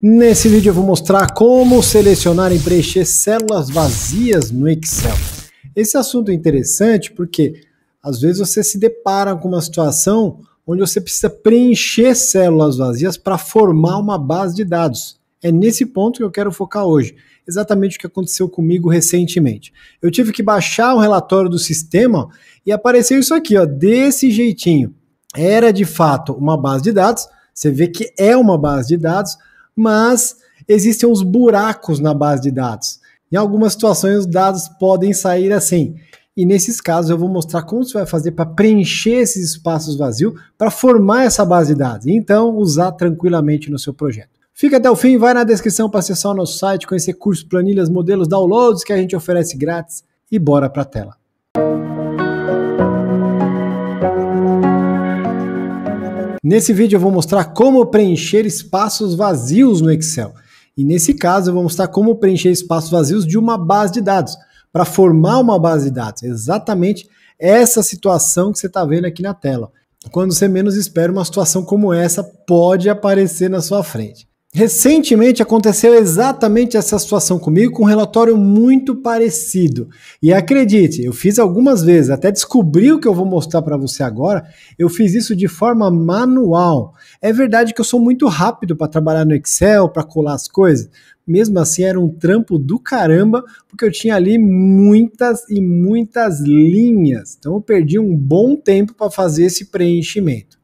Nesse vídeo eu vou mostrar como selecionar e preencher células vazias no Excel. Esse assunto é interessante porque às vezes você se depara com uma situação onde você precisa preencher células vazias para formar uma base de dados. É nesse ponto que eu quero focar hoje, exatamente o que aconteceu comigo recentemente. Eu tive que baixar o um relatório do sistema e apareceu isso aqui, ó, desse jeitinho. Era de fato uma base de dados, você vê que é uma base de dados, mas existem os buracos na base de dados. Em algumas situações, os dados podem sair assim. E nesses casos, eu vou mostrar como você vai fazer para preencher esses espaços vazios, para formar essa base de dados e então usar tranquilamente no seu projeto. Fica até o fim, vai na descrição para acessar o nosso site, conhecer cursos, planilhas, modelos, downloads que a gente oferece grátis e bora para a tela. Nesse vídeo eu vou mostrar como preencher espaços vazios no Excel. E nesse caso eu vou mostrar como preencher espaços vazios de uma base de dados, para formar uma base de dados. Exatamente essa situação que você está vendo aqui na tela. Quando você menos espera, uma situação como essa pode aparecer na sua frente. Recentemente aconteceu exatamente essa situação comigo com um relatório muito parecido. E acredite, eu fiz algumas vezes, até descobri o que eu vou mostrar para você agora. Eu fiz isso de forma manual. É verdade que eu sou muito rápido para trabalhar no Excel, para colar as coisas. Mesmo assim, era um trampo do caramba, porque eu tinha ali muitas e muitas linhas. Então, eu perdi um bom tempo para fazer esse preenchimento.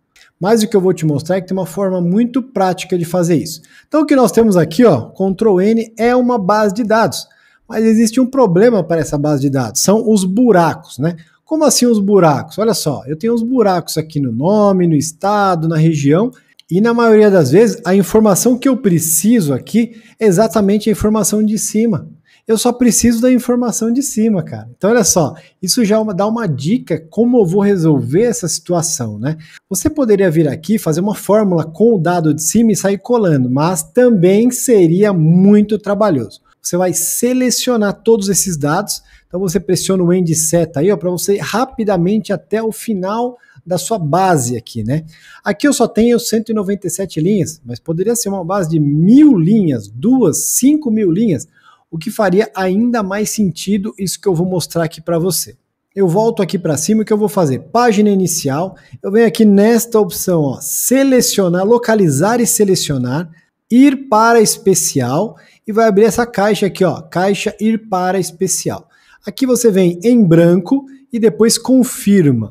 Mas o que eu vou te mostrar é que tem uma forma muito prática de fazer isso. Então o que nós temos aqui, ó, Ctrl N é uma base de dados, mas existe um problema para essa base de dados, são os buracos, né? Como assim os buracos? Olha só, eu tenho os buracos aqui no nome, no estado, na região, e na maioria das vezes a informação que eu preciso aqui é exatamente a informação de cima eu só preciso da informação de cima, cara. Então, olha só, isso já é dá uma dica como eu vou resolver essa situação, né? Você poderia vir aqui, fazer uma fórmula com o dado de cima e sair colando, mas também seria muito trabalhoso. Você vai selecionar todos esses dados, então você pressiona o end set aí, ó, para você ir rapidamente até o final da sua base aqui, né? Aqui eu só tenho 197 linhas, mas poderia ser uma base de mil linhas, duas, cinco mil linhas o que faria ainda mais sentido isso que eu vou mostrar aqui para você. Eu volto aqui para cima o que eu vou fazer? Página inicial, eu venho aqui nesta opção, ó, selecionar, localizar e selecionar, ir para especial e vai abrir essa caixa aqui, ó, caixa ir para especial. Aqui você vem em branco e depois confirma.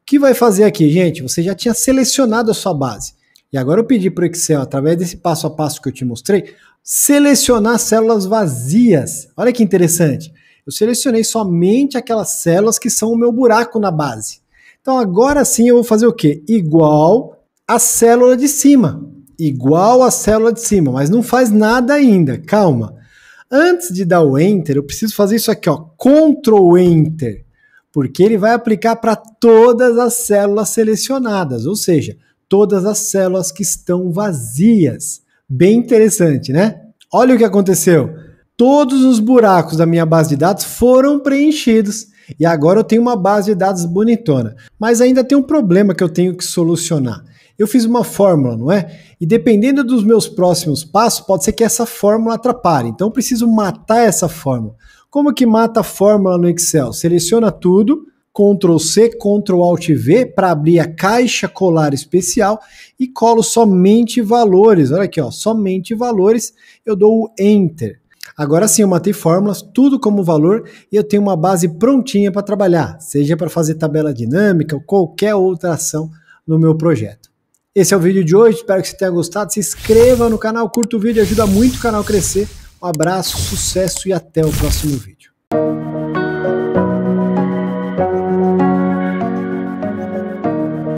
O que vai fazer aqui, gente? Você já tinha selecionado a sua base. E agora eu pedi para o Excel, através desse passo a passo que eu te mostrei, selecionar células vazias. Olha que interessante. Eu selecionei somente aquelas células que são o meu buraco na base. Então agora sim eu vou fazer o quê? Igual a célula de cima. Igual a célula de cima, mas não faz nada ainda. Calma. Antes de dar o enter, eu preciso fazer isso aqui, ó, Ctrl enter, porque ele vai aplicar para todas as células selecionadas, ou seja, todas as células que estão vazias. Bem interessante, né? Olha o que aconteceu. Todos os buracos da minha base de dados foram preenchidos e agora eu tenho uma base de dados bonitona. Mas ainda tem um problema que eu tenho que solucionar. Eu fiz uma fórmula, não é? E dependendo dos meus próximos passos, pode ser que essa fórmula atrapalhe. Então eu preciso matar essa fórmula. Como que mata a fórmula no Excel? Seleciona tudo, Ctrl C, Ctrl Alt V para abrir a caixa colar especial e colo somente valores. Olha aqui, ó, somente valores, eu dou o Enter. Agora sim, eu matei fórmulas, tudo como valor e eu tenho uma base prontinha para trabalhar, seja para fazer tabela dinâmica ou qualquer outra ação no meu projeto. Esse é o vídeo de hoje, espero que você tenha gostado. Se inscreva no canal, curta o vídeo, ajuda muito o canal a crescer. Um abraço, sucesso e até o próximo vídeo.